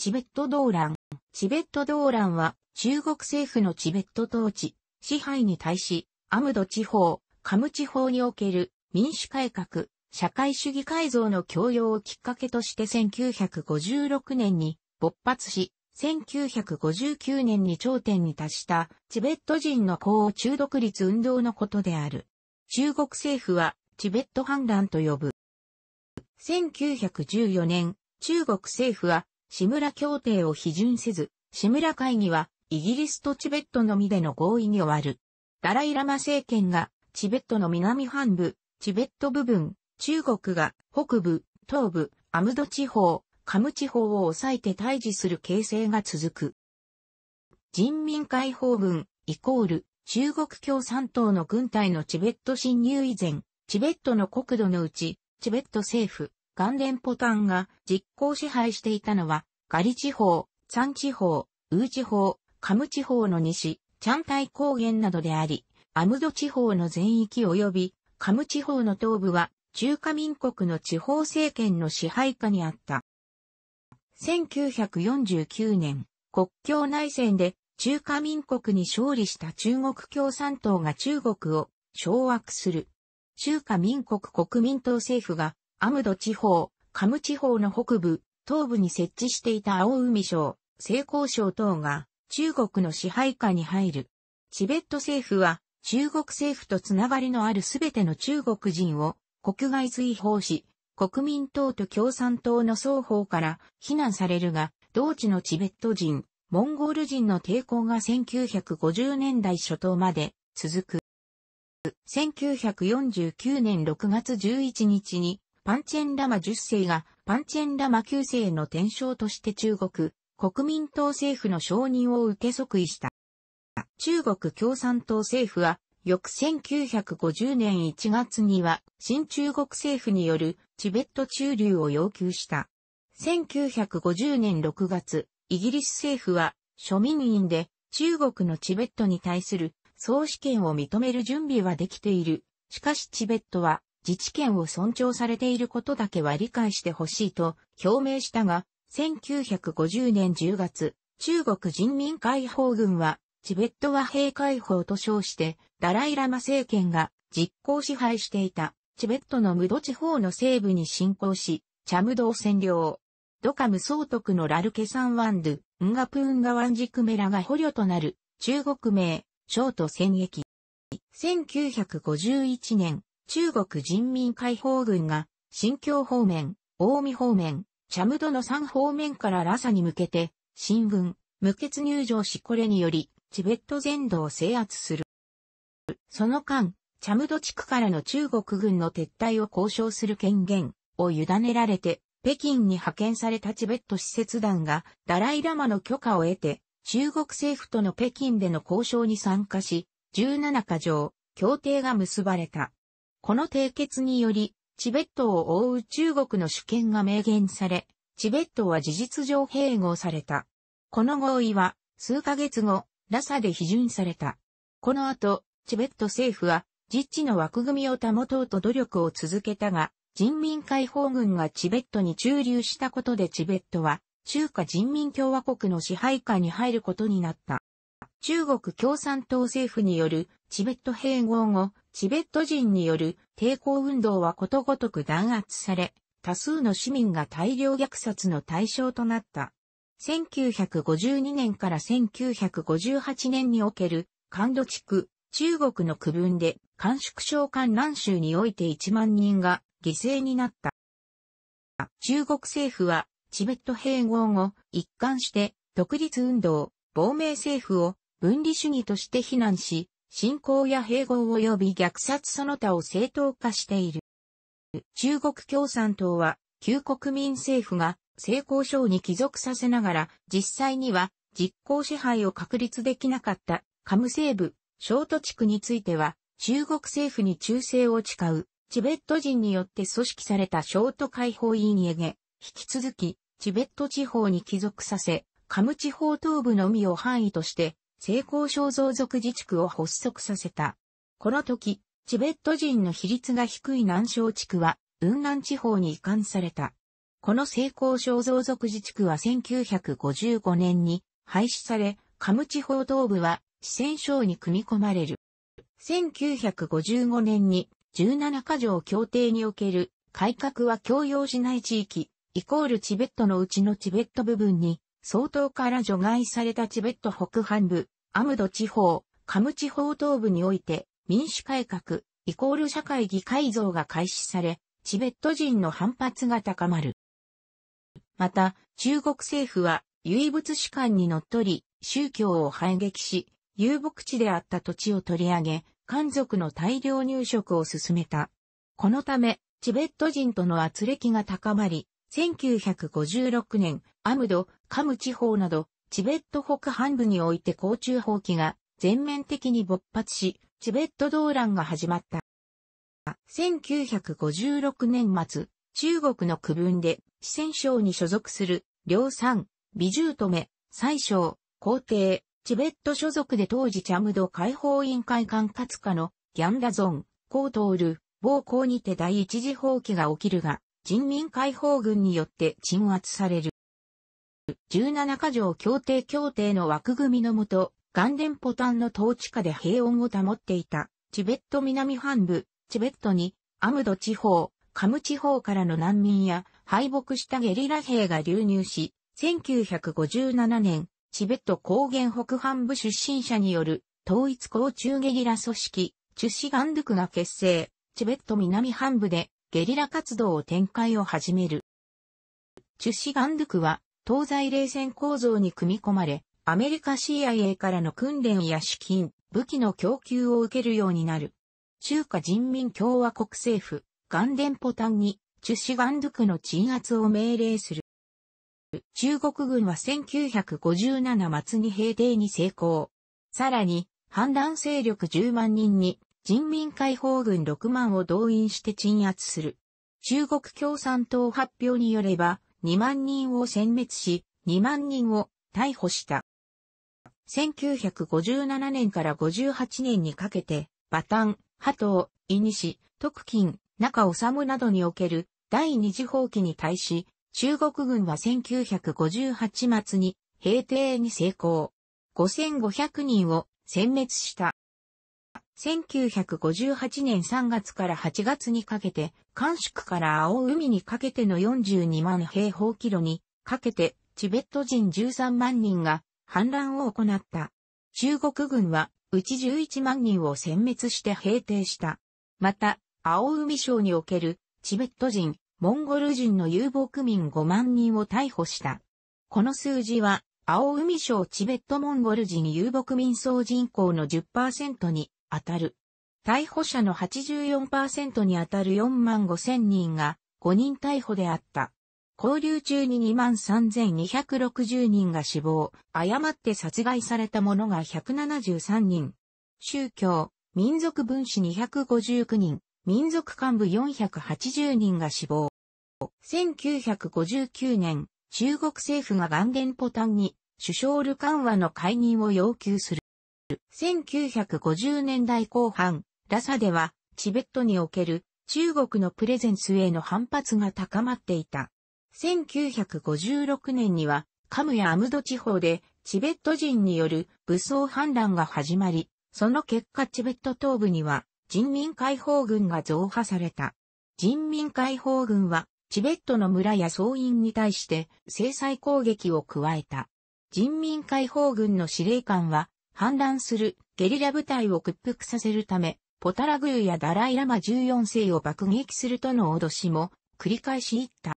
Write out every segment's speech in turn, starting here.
チベット動乱。チベット動乱は中国政府のチベット統治、支配に対し、アムド地方、カム地方における民主改革、社会主義改造の強要をきっかけとして1956年に勃発し、1959年に頂点に達したチベット人の高中独立運動のことである。中国政府はチベット反乱と呼ぶ。1914年、中国政府は志村協定を批准せず、志村会議はイギリスとチベットのみでの合意に終わる。ダライラマ政権がチベットの南半部、チベット部分、中国が北部、東部、アムド地方、カム地方を抑えて対峙する形勢が続く。人民解放軍、イコール、中国共産党の軍隊のチベット侵入以前、チベットの国土のうち、チベット政府、元連ポタンが実行支配していたのは、ガリ地方、サン地方、ウー地方、カム地方の西、チャンタイ高原などであり、アムド地方の全域及び、カム地方の東部は、中華民国の地方政権の支配下にあった。1949年、国境内戦で中華民国に勝利した中国共産党が中国を掌握する。中華民国国民党政府がアムド地方、カム地方の北部、東部に設置していた青海省、西高省等が中国の支配下に入る。チベット政府は中国政府とつながりのあるすべての中国人を国外追放し、国民党と共産党の双方から非難されるが、同地のチベット人、モンゴル人の抵抗が1950年代初頭まで続く。1949年6月11日にパンチェンラマ10世がパンチェンラマ9世の転生として中国、国民党政府の承認を受け即位した。中国共産党政府は、翌1950年1月には、新中国政府によるチベット駐留を要求した。1950年6月、イギリス政府は、庶民院で中国のチベットに対する総主権を認める準備はできている。しかしチベットは自治権を尊重されていることだけは理解してほしいと表明したが、1950年10月、中国人民解放軍は、チベット和平解放と称して、ダライラマ政権が実効支配していた、チベットのムド地方の西部に侵攻し、チャムドを占領。ドカム総督のラルケサンワンドゥ、ンガプンガワンジクメラが捕虜となる、中国名、ショート戦役。1951年、中国人民解放軍が、新京方面、大見方面、チャムドの3方面からラサに向けて、新軍、無血入場しこれにより、チベット全土を制圧する。その間、チャムド地区からの中国軍の撤退を交渉する権限を委ねられて、北京に派遣されたチベット施設団がダライラマの許可を得て、中国政府との北京での交渉に参加し、17か条、協定が結ばれた。この締結により、チベットを覆う中国の主権が明言され、チベットは事実上併合された。この合意は、数ヶ月後、ラサで批准された。この後、チベット政府は、実地の枠組みを保とうと努力を続けたが、人民解放軍がチベットに駐留したことでチベットは、中華人民共和国の支配下に入ることになった。中国共産党政府によるチベット併合後、チベット人による抵抗運動はことごとく弾圧され、多数の市民が大量虐殺の対象となった。1952年から1958年における、関土地区、中国の区分で、甘粛省関南州において1万人が犠牲になった。中国政府は、チベット併合後、一貫して、独立運動、亡命政府を分離主義として非難し、侵攻や併合及び虐殺その他を正当化している。中国共産党は、旧国民政府が成功省に帰属させながら、実際には実効支配を確立できなかったカム西部、ショート地区については、中国政府に忠誠を誓う、チベット人によって組織されたショート解放委員へげ、引き続き、チベット地方に帰属させ、カム地方東部のみを範囲として、成功肖像族自治区を発足させた。この時、チベット人の比率が低い南小地区は、雲南地方に移管された。この成功肖像族自治区は1955年に廃止され、カム地方東部は四川省に組み込まれる。1955年に17カ条協定における改革は強要しない地域、イコールチベットのうちのチベット部分に総統から除外されたチベット北半部、アムド地方、カム地方東部において、民主改革、イコール社会議改造が開始され、チベット人の反発が高まる。また、中国政府は、唯物史観に則り、宗教を排撃し、遊牧地であった土地を取り上げ、漢族の大量入植を進めた。このため、チベット人との圧力が高まり、1956年、アムド、カム地方など、チベット北半部において公中放棄が全面的に勃発し、チベット動乱が始まった。1956年末、中国の区分で四川省に所属する、両山、美獣止最小、皇帝、チベット所属で当時チャムド解放委員会管轄下のギャンダゾン、コートール、暴行にて第一次放棄が起きるが、人民解放軍によって鎮圧される。17カ条協定協定の枠組みのもと、元田ポタンの統治下で平穏を保っていた、チベット南半部、チベットに、アムド地方、カム地方からの難民や敗北したゲリラ兵が流入し、1957年、チベット高原北半部出身者による統一高中ゲリラ組織、チュシガンドゥクが結成、チベット南半部でゲリラ活動を展開を始める。チュシガンドゥクは東西冷戦構造に組み込まれ、アメリカ CIA からの訓練や資金、武器の供給を受けるようになる。中華人民共和国政府、ガンデンポタンに、チュシガンドゥクの鎮圧を命令する。中国軍は1957末に平定に成功。さらに、反乱勢力10万人に人民解放軍6万を動員して鎮圧する。中国共産党発表によれば、2万人を殲滅し、2万人を逮捕した。1957年から58年にかけて、バタン、トウ、イニシ、トクキン、中治などにおける第二次放棄に対し、中国軍は1958末に平定に成功。5500人を殲滅した。1958年3月から8月にかけて、韓宿から青海にかけての42万平方キロにかけて、チベット人13万人が反乱を行った。中国軍は、うち11万人を殲滅して平定した。また、青海省におけるチベット人、モンゴル人の遊牧民5万人を逮捕した。この数字は、青海省チベットモンゴル人遊牧民総人口の10%に当たる。逮捕者の84%に当たる4万5千人が5人逮捕であった。交流中に2万3260人が死亡、誤って殺害された者が173人。宗教、民族分子259人、民族幹部480人が死亡。1959年、中国政府が元元ポタンに首相ルカンワの解任を要求する。1950年代後半、ラサでは、チベットにおける中国のプレゼンスへの反発が高まっていた。1956年には、カムやアムド地方でチベット人による武装反乱が始まり、その結果チベット東部には人民解放軍が増派された。人民解放軍はチベットの村や総員に対して制裁攻撃を加えた。人民解放軍の司令官は反乱するゲリラ部隊を屈服させるため、ポタラグーやダライラマ14世を爆撃するとの脅しも繰り返し言った。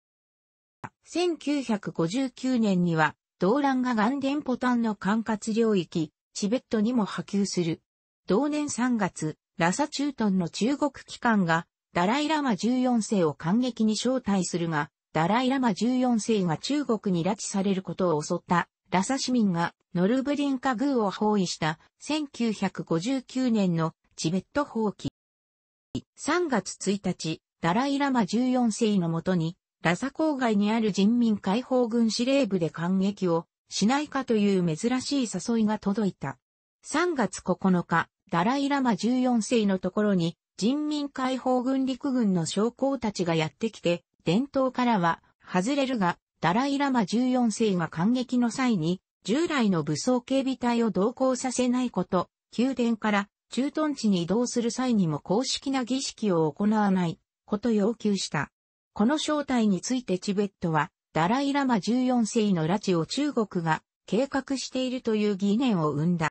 1959年には、動乱がガンデンポタンの管轄領域、チベットにも波及する。同年3月、ラサチュートンの中国機関が、ダライラマ14世を感激に招待するが、ダライラマ14世が中国に拉致されることを襲った、ラサ市民がノルブリンカ宮を包囲した1959年のチベット放棄。3月1日、ダライラマ14世のもとに、ラザ郊外にある人民解放軍司令部で感激をしないかという珍しい誘いが届いた。3月9日、ダライラマ14世のところに人民解放軍陸軍の将校たちがやってきて、伝統からは外れるが、ダライラマ14世が感激の際に従来の武装警備隊を同行させないこと、宮殿から駐屯地に移動する際にも公式な儀式を行わないこと要求した。この正体についてチベットは、ダライラマ14世の拉致を中国が計画しているという疑念を生んだ。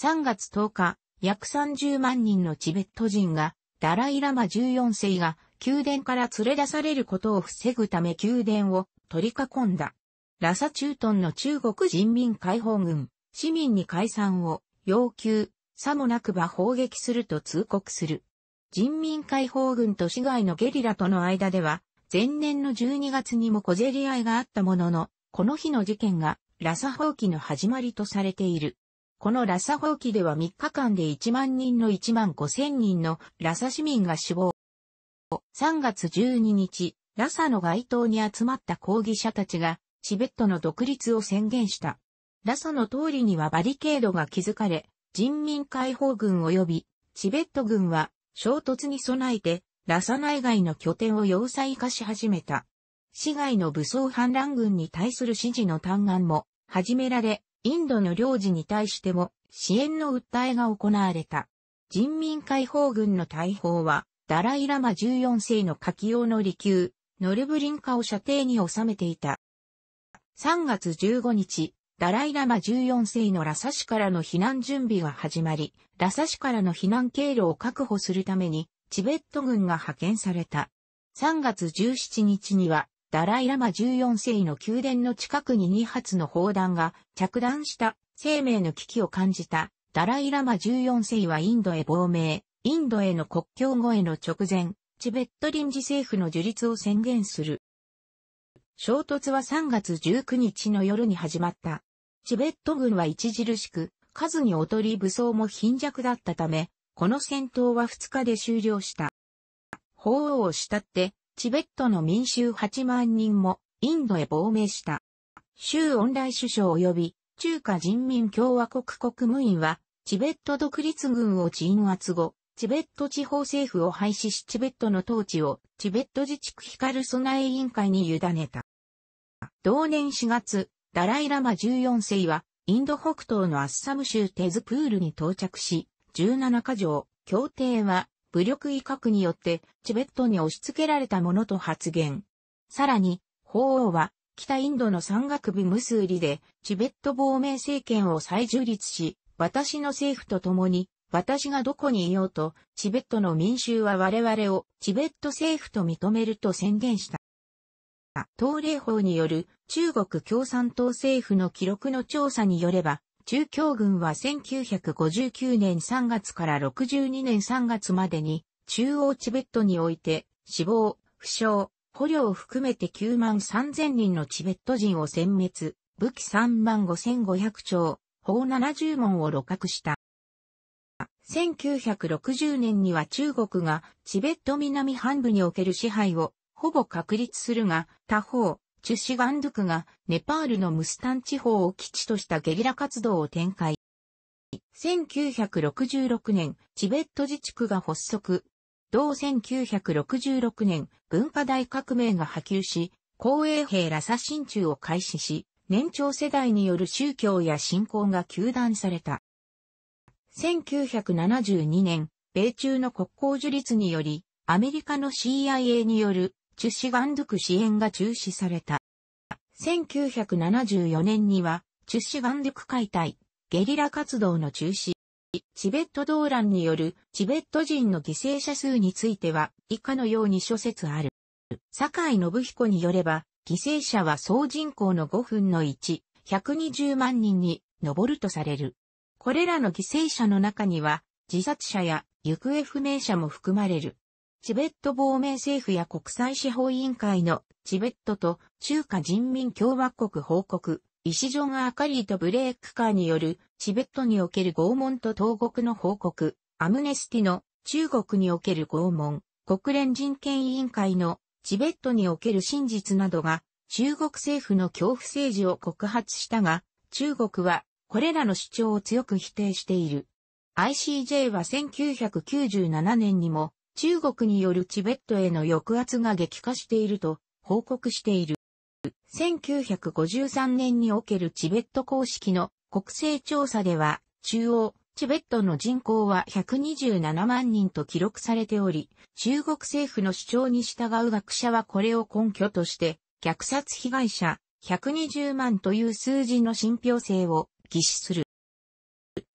3月10日、約30万人のチベット人が、ダライラマ14世が宮殿から連れ出されることを防ぐため宮殿を取り囲んだ。ラサチュートンの中国人民解放軍、市民に解散を要求、さもなくば砲撃すると通告する。人民解放軍と市外のゲリラとの間では、前年の12月にも小競り合いがあったものの、この日の事件がラサ放棄の始まりとされている。このラサ放棄では3日間で1万人の1万5千人のラサ市民が死亡。3月12日、ラサの街頭に集まった抗議者たちがチベットの独立を宣言した。ラサの通りにはバリケードが築かれ、人民解放軍及びチベット軍は衝突に備えてラサ内外の拠点を要塞化し始めた。市外の武装反乱軍に対する支持の嘆願も始められ、インドの領事に対しても支援の訴えが行われた。人民解放軍の大砲は、ダライラマ14世の下記用の利休、ノルブリンカを射程に収めていた。3月15日、ダライラマ14世のラサ市からの避難準備が始まり、ラサ市からの避難経路を確保するために、チベット軍が派遣された。3月17日には、ダライラマ14世の宮殿の近くに2発の砲弾が着弾した生命の危機を感じた。ダライラマ14世はインドへ亡命、インドへの国境越えの直前、チベット臨時政府の樹立を宣言する。衝突は3月19日の夜に始まった。チベット軍は著しく、数に劣り武装も貧弱だったため、この戦闘は2日で終了した。法王を慕って、チベットの民衆8万人もインドへ亡命した。州恩来首相及び中華人民共和国国務院は、チベット独立軍を鎮圧後、チベット地方政府を廃止しチベットの統治をチベット自治区ヒカル備え委員会に委ねた。同年4月、ダライラマ14世はインド北東のアッサム州テズプールに到着し、17カ条、協定は武力威嚇によってチベットに押し付けられたものと発言。さらに、法王は北インドの山岳部ムスーリでチベット亡命政権を再樹立し、私の政府と共に私がどこにいようと、チベットの民衆は我々をチベット政府と認めると宣言した。東令法による中国共産党政府の記録の調査によれば、中共軍は1959年3月から62年3月までに、中央チベットにおいて、死亡、負傷、捕虜を含めて9万3000人のチベット人を殲滅、武器3万5500丁、砲70門を露獲した。1960年には中国がチベット南半部における支配をほぼ確立するが、他方、チュシガンドゥクがネパールのムスタン地方を基地としたゲリラ活動を展開。1966年、チベット自治区が発足。同1966年、文化大革命が波及し、公営兵ら左進中を開始し、年長世代による宗教や信仰が求断された。1972年、米中の国交樹立により、アメリカの CIA による、出資。ガンドゥク支援が中止された。1974年には、出資。ガンドゥク解体、ゲリラ活動の中止、チベット動乱によるチベット人の犠牲者数については以下のように諸説ある。坂井信彦によれば、犠牲者は総人口の5分の1、120万人に上るとされる。これらの犠牲者の中には、自殺者や行方不明者も含まれる。チベット亡命政府や国際司法委員会のチベットと中華人民共和国報告、イシジョン・アカリーとブレークカーによるチベットにおける拷問と投獄の報告、アムネスティの中国における拷問、国連人権委員会のチベットにおける真実などが中国政府の恐怖政治を告発したが、中国はこれらの主張を強く否定している。ICJ は1997年にも中国によるチベットへの抑圧が激化していると報告している。1953年におけるチベット公式の国勢調査では中央、チベットの人口は127万人と記録されており、中国政府の主張に従う学者はこれを根拠として、虐殺被害者120万という数字の信憑性を起死する。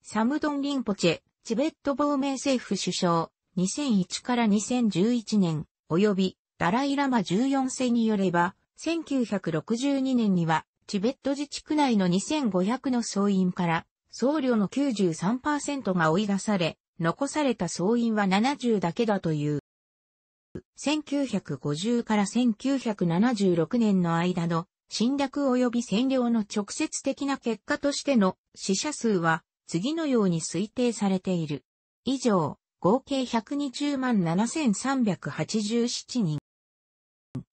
サムドン・リンポチェ、チベット亡命政府首相、2001から2011年、及びダライラマ14世によれば、1962年には、チベット自治区内の2500の総員から、僧侶の93%が追い出され、残された総員は70だけだという。1950から1976年の間の侵略及び占領の直接的な結果としての死者数は次のように推定されている。以上、合計120万7387人。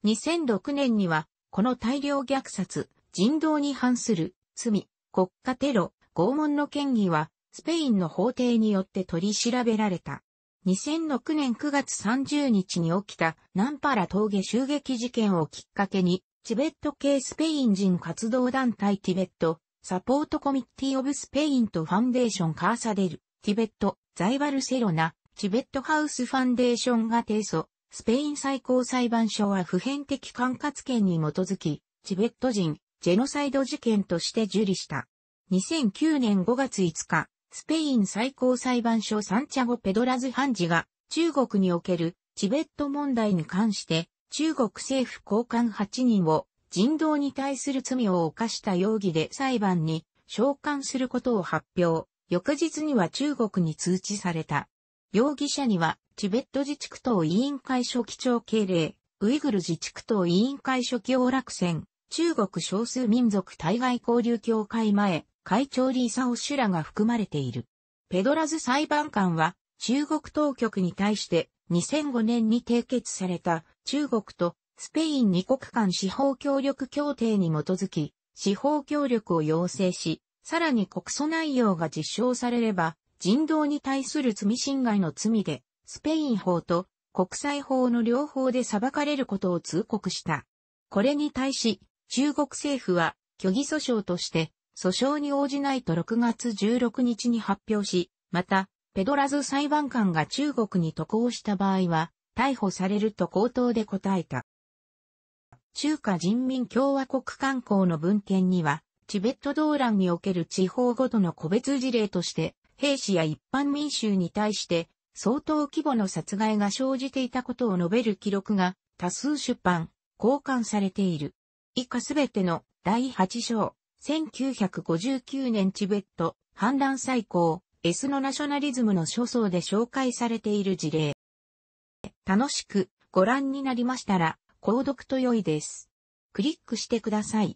2006年には、この大量虐殺、人道に反する罪、国家テロ、拷問の権疑は、スペインの法廷によって取り調べられた。2006年9月30日に起きたナンパラ峠襲撃事件をきっかけにチベット系スペイン人活動団体ティベット、サポートコミッティオブスペインとファンデーションカーサデル、ティベット、在バルセロナ、チベットハウスファンデーションが提訴、スペイン最高裁判所は普遍的管轄権に基づき、チベット人、ジェノサイド事件として受理した。2009年5月5日、スペイン最高裁判所サンチャゴ・ペドラズ判事が、中国におけるチベット問題に関して、中国政府高官8人を人道に対する罪を犯した容疑で裁判に召喚することを発表。翌日には中国に通知された。容疑者には、チベット自治区党委員会書記長敬礼、ウイグル自治区党委員会書記王落選、中国少数民族対外交流協会前、会長リーサオシュラが含まれている。ペドラズ裁判官は、中国当局に対して、2005年に締結された中国とスペイン二国間司法協力協定に基づき、司法協力を要請し、さらに国訴内容が実証されれば、人道に対する罪侵害の罪で、スペイン法と国際法の両方で裁かれることを通告した。これに対し、中国政府は、虚偽訴訟として、訴訟に応じないと6月16日に発表し、また、ペドラズ裁判官が中国に渡航した場合は、逮捕されると口頭で答えた。中華人民共和国観光の文献には、チベット動乱における地方ごとの個別事例として、兵士や一般民衆に対して、相当規模の殺害が生じていたことを述べる記録が多数出版、交換されている。以下すべての第8章、1959年チベット反乱最高、エスノナショナリズムの書層で紹介されている事例。楽しくご覧になりましたら、購読と良いです。クリックしてください。